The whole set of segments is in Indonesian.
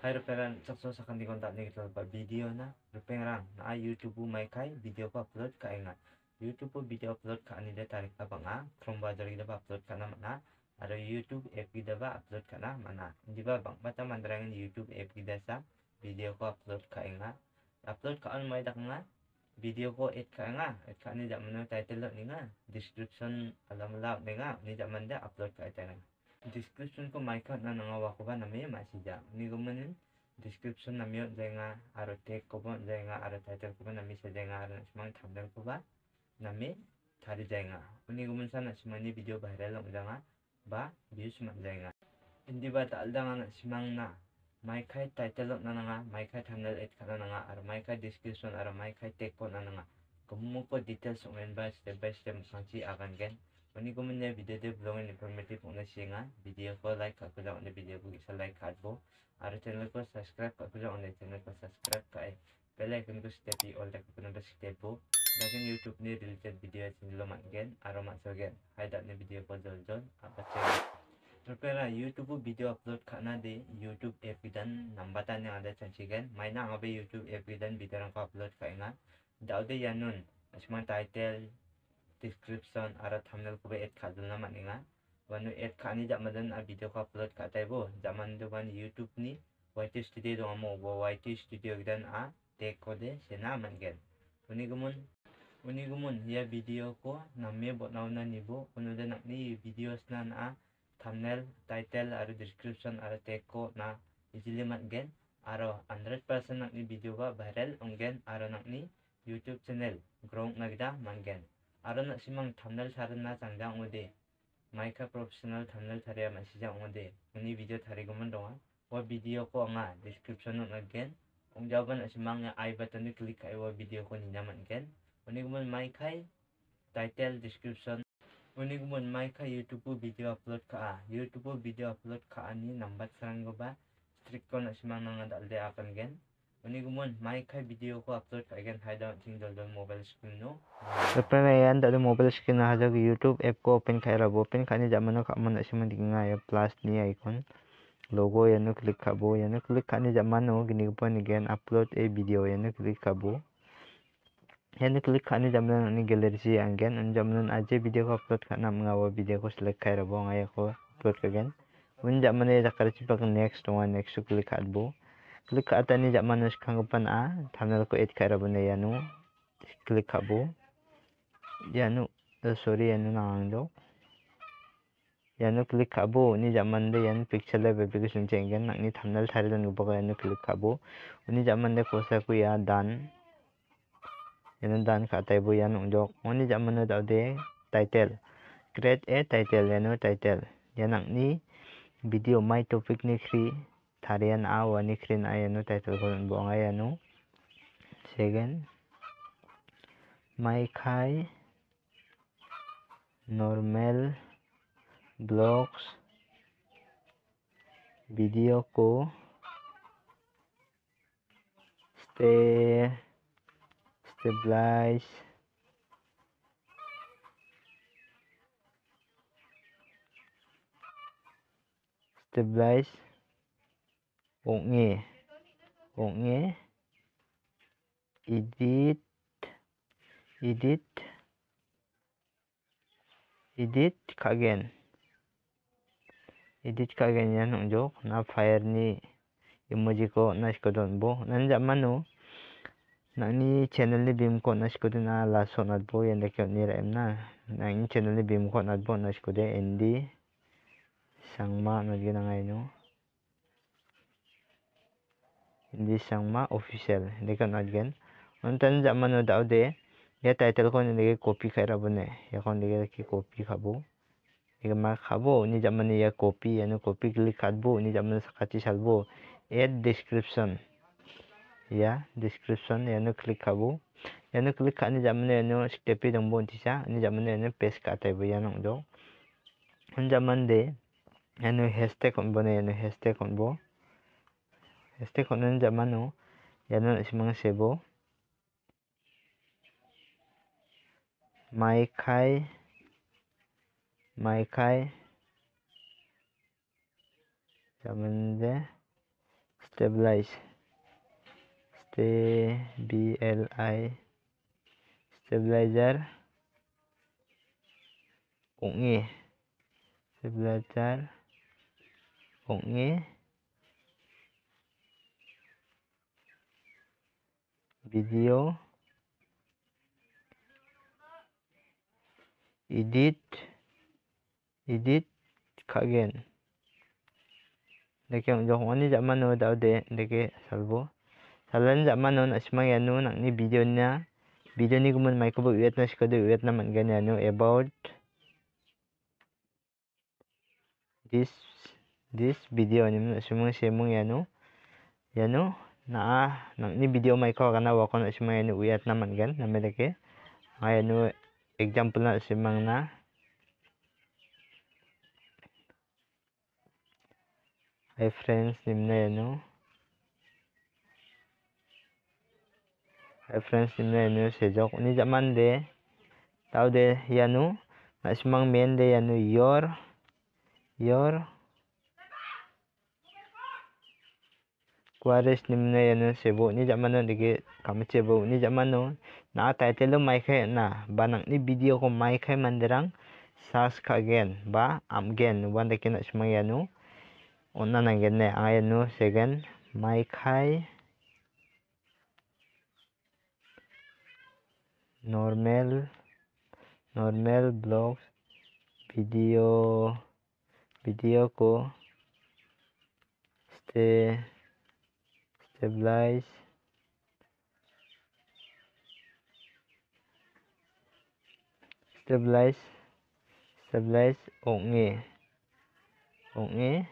kontak kita 毎回、ビデオパップロードかえが、YouTube video na na YouTube video upload ka anida tarik ka banga, from ba dari ba upload ka na mana, ada YouTube app kita upload ka na mana, di ba bang bata mandarangan YouTube app kita sa, video ko upload ka nga, upload ka on mai dak nga, video ko edit ka nga, edit ka anida mana? title ni nga, description alam lab ni nga, anida manda upload ka ita nga. 디스크립션코 마이크 나나가 와코바 나메 마시자 니고면은 디스크립션 나며 제가 아로 테이크고 제가 아로 타이틀 코바 나미 제가 아로 시망 탐들 코바 나미 다리 제가 니고면 사나 시마니 비디오 바이럴 옹장아 바 뷰스 만제가 인디바 달당한 시망나 마이카이 타이틀 나나가 마이카이 탐들 에트 나나가 아로 마이카이 디스크립션 아로 마이카이 테이크 나나가 고모코 디테일스 옹엔바 스텝 바이 스텝 상치 아간겐 Mani ko video de blong and informative mo na siya Video ko like ako lang na video ko sa like card po. Aro channel ko subscribe ko ako lang channel ko subscribe ka eh. Pala ikon ko si Tepi all like ako ng ba si YouTube ni related video at sinilo man again. Aro man so again. video ko zol zol. Apa siya. Rupera YouTube video upload ka na de YouTube FB dan nambata niya ada chan siya gan. May na nga ba YouTube FB dan video rin ko upload ka nga. Daw de yan nun. title, description aro thumbnail kobo add khajilna maninga bano add khani jamadan a video ko upload khatai bo jaman do ban youtube ni yt studio do amo bo yt studio gdan a tag kode sena mangen uni gumun uni gumun ya video ko namme bo nauna ni bo uno de nakni videos nan a thumbnail title aro description aro tag ko na easily mangen aro 100% nakni video ba viral ongen aro nakni youtube channel grow nagda mangen arana simang thamnal sarna changja ongde maika professional thamnal tharia masija ongde uni video thari gumun donga wa video ko anga description on again ongjaban simang ya i button ni click ai wa video ko ni naman again uni gumun maikai title description uni kuman maika youtube video upload ka youtube video upload ka ani number sarang goba strict ko na simang nang dalde akan again ini kumun, mari kai video ku upload kai gen hai dong ting dong dong mobile screen no. Depan ai an dong mobile screen na hajak youtube app ku open kai rabo open kai ni zaman na kak mana sima ding ngai ya plus ni icon. Logo yang nu klik kabo yang nu klik kai ni zaman no gini kupon ya ya gen upload a video yang nu klik kabo. Yang nu klik kai ni zaman na ni galeri si yang gen an zaman na aja video ku upload kai na mengawa video ku select kai rabo ngai ku upload kai gen. Un zaman na ya zakar cipak next one next klik kabo klik atani jak manus kanggupan a thumbnail ko et khaira bune yanu klik khabo yanu sorry yanu nang do yanu klik khabo ni jamande yan picture lab application nak ni thumbnail thari dan gubaga yanu klik khabo uni jamande kosa ku ya dan yanu dan khatai bu yanu jok uni jamande dawde title create a title yanu title ni video my topic ni free Tarian awa nih nikirin a title kolon buang ayano yanu second maikhai normal blocks video stay, stabilize stabilize unge unge edit, edit, edit kagen edit kagen yan unjok na fire ni emoji ko naskodon bo nan na ni channel ni bim ko naskodon na la sonat bo yan de ni rem na nani channel ni bim ko nat bo naskode endi sangma nat na ngai no hindi siyang ma-official hindi ka nagyan unta na dyan man daw de ya title ko hindi copy kay rabo na ya kung hindi ka copy ka bu hindi ka makakabo ni dyan man ya copy ano copy click at bu ni dyan man sa katisal bu add description ya description ya no click ka bu ya no click ka ni dyan man ya no step yung bu hindi siya ni dyan man ya no paste ka tayo ya no hindi dyan man de ya no hashtag on bu na ya no hashtag on bu este con un mano ya no simang sebo mai kai mai kai de stabilize stbli stabilizer ungi e. stabilizer ungi video edit edit kagen deke unjo oni zaman no dau de deke salbo salan jama no asma yanu nakni video nya video ni kumun mai kubu uet na shikode uet na mangan yanu about this this video ni asma semung yanu yanu anu, na ni video may ko kana wa kono si mga uyat naman gan na meleke ay no example na si mga na ay friends nim na no ay friends nim na no si jok ni jaman de tao de yanu na si mga men de yanu your your Kuaris ni mana yang sibuk ni zaman tu lagi kami sibuk ni zaman tu. Nah, title lo mai ke na banang ni video ko mai ke mandirang sas kagen ba am gen wan dekin nak semang yang tu. Onna nang gen ya mai kai normal normal blog video video ko stay sebelas sebelas sebelas onge onge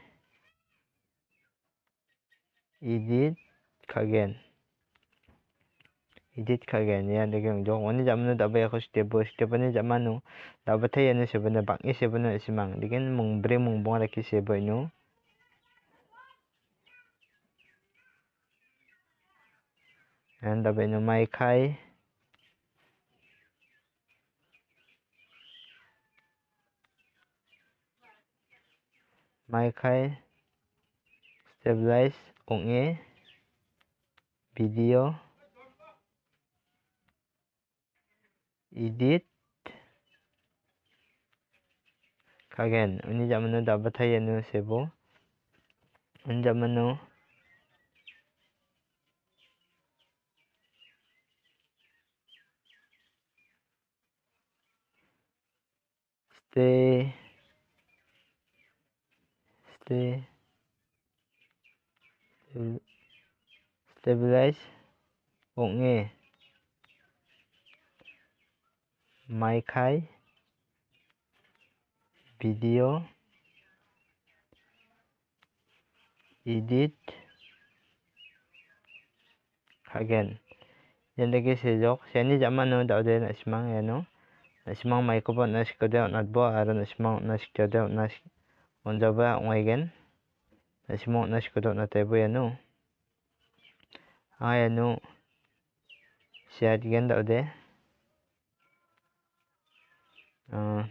edit kagen edit kagen ya dengan jauh mana zaman tu dapat aku setiap bos ni mana zaman tu dapat saya ni sebenarnya bang ini sebenarnya semang dengan mengbre mengbang lagi sebenarnya and benyo mai khai mai stabilize onge video edit kagen uni jamanu dabatai anu sebo uni jamanu stay stay stabilize unge maikai video edit again yang lagi sejok seni zaman no daw nak semang ya no Ismang maikobot nasik kodeo natbo aron ismong nasik jodeo nasik onjoba ngaigen. Ismong nasik kodot natebo yanu. Ayanu siat gen daude. Uh, ah,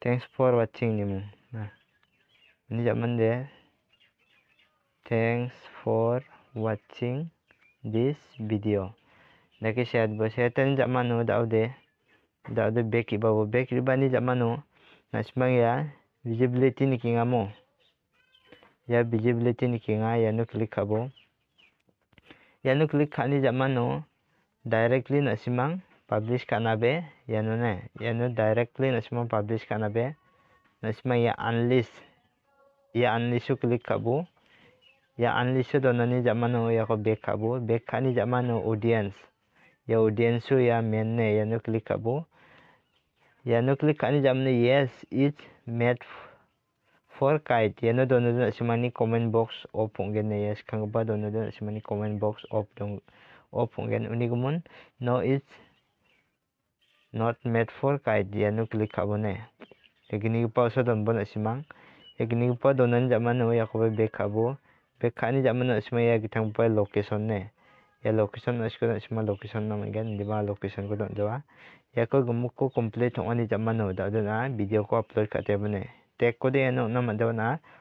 thanks for watching nimu. Nah, ini zaman deh. Thanks for watching this video. Naki siat bo siat ni zaman nu daude da da iba ba wo beki ba ni jama na shimang ya visibility ni ki mo ya visibility ni ki ya no click kabo ya no click khani jama directly na shimang publish kana be ya no ne ya no directly na shimang publish kana be na shimang ya unlist ya unlist click kabo ya unlist do na ni jama ya ko back kabo bek kani jama audience audience ya men ne yanu klik abu yanu klik ani jamne yes it met for kite yanu dono dono simani comment box open gen yes kang ba dono dono simani comment box open open gen unigumun no it not met for kite yanu klik abu ne egini pa so don bona simang egini pa donan jamane yakobe bekabu bekani jamane simani ya gitang pa location ne ya location nasi kuda cuma location nama kan di mana location kuda jawa ya kau gemuk kau komplit tuh ane zaman nu dah tuh nah video kau upload kat tempat ya ya ni tek kau deh anu nama tuh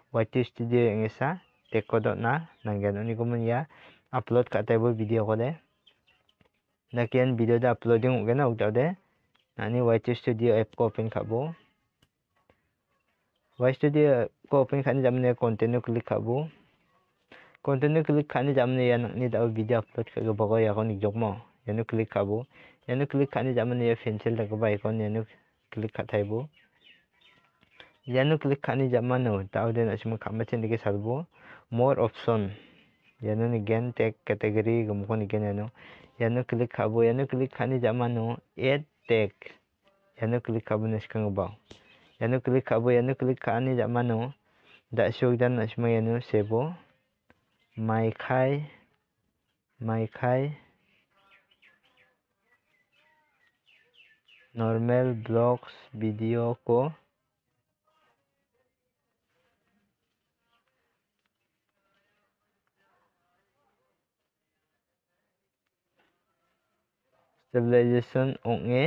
white studio yang esa tek kau tuh nah nangkan ane ya upload kat tempat video kau deh nak kian video dah uploading kau kena udah deh nah ni white studio app kau open kat bo white studio kau open kat ni zaman ni konten kau klik kat bo Continue klik kanji zaman ya nak ni dapat video upload ke bawah ya kau ni jom mau. Yang klik kau, yang klik kanji zaman ya pencil tak kau baik kau ni yang klik kat tayo. Yang klik kanji zaman tu, tahu deh nasi muka macam ni ke satu. More option. Yang ni gen tag kategori kau mungkin gen yang tu. Yang klik kau, yang klik kanji zaman tu, add tag. Yang klik kau nasi kau bawah. Yang klik kau, yang klik kanji zaman tu, dah show dan nasi muka yang tu sebo. माइखाय माइखाय normal blocks video को stabilization onge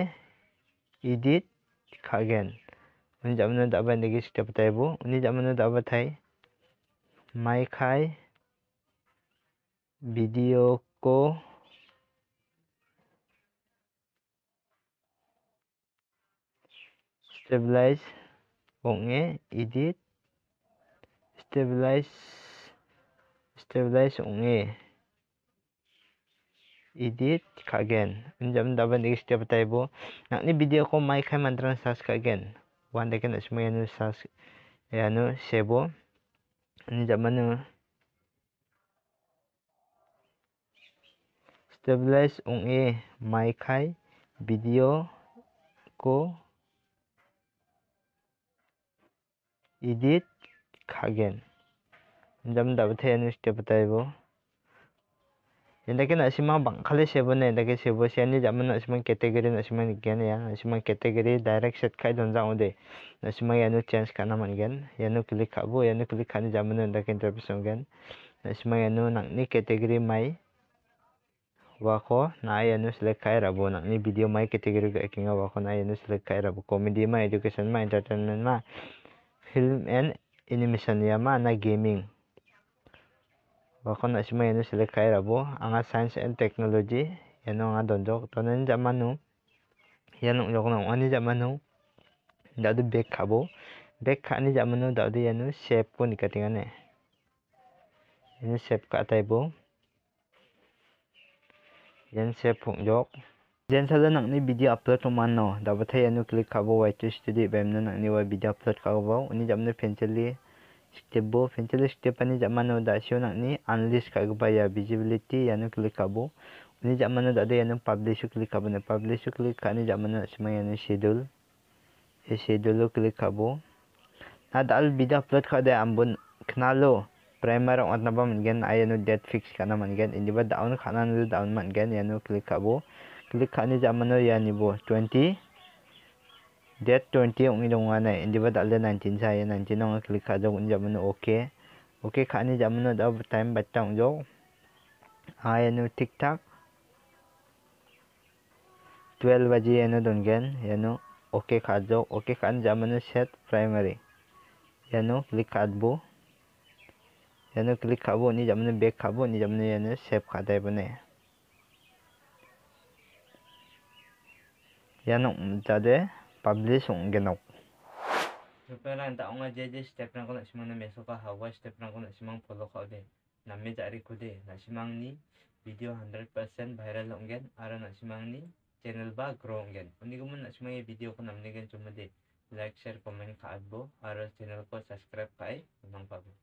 edit kagen unjamna daba negi step taibu unjamna daba thai mai khai video ko stabilize unge edit stabilize stabilize unge edit kagen unjam daban dik setiap taibo nak ni video ko mai kai mantran sas kagen wan deken asma yanu sas yanu sebo ni zaman stabilize उंगे माइखाई video, ko, edit kagen jam dab the nu step tai bo enda ke na sima bang khale sebo ne enda ke sebo se ani jam na sima category na sima gen ya sima category direct set khai don jang ode na sima ya nu change kana man gen ya nu klik khabo ya nu klik khani jam na enda ke interpretation gen na sima ya nu nang ni category mai wako na yanus lekai rabo ni video mai category ga ikinga wako na yanus lekai rabo komedi ma education ma entertainment ma film and animation ya ma na gaming wako na sima yanus lekai rabo anga science and technology yano anga donjok tonen jamanu yanuk jok na ani jamanu dadu bag khabo bag khani jamanu dadu yanu shape ko nikatingane ini shape ka taibo yang saya punjok. Jangan saya nak ni video upload tu mana. Dapat saya nak klik kabo white study. Bagaimana nak ni video upload kabo. Ini jam ni pencili. Sikit bo. Pencili sikit pani jam mana dah siu nak ni. Analis kabo ya. Visibility yang nak klik kabo. Ini jam mana dah ada yang nak publish klik kabo. Ni publish klik ya ya kabo. Ini jam mana semua yang nak schedule. Schedule klik kabo. Nah dah video upload kau dah ambon Kenal lo. primer ang atnaba man gan ay ano dead fix ka naman gan hindi ba down ka na nito down man gan yano click ka bo click ka niya man yan ni bo 20 dead 20 ang ilong anay hindi ba dalda 19 sa yan 19 ang click ka daw niya man okay okay ka niya man na daw time batang daw ay ano tic tac 12 aja yano don gan yano Oke okay, kajok, oke okay, kan zaman set primary, ya nu klik kadbo, यानो click खाबो अनि जामने बैक खाबो अनि जामने यानो सेव खादाय बने यानो जादे पब्लिश होंगे नौ supaya anta onga jeje step nang kona simang na mesoka hawa step nang kona simang polo kau de namme jari kude na simang ni video 100% viral ongen ara na simang ni channel ba grow ongen undi kumun na simang ye video ko namne gen cuma de like share comment ka adbo channel ko subscribe kai nang pabu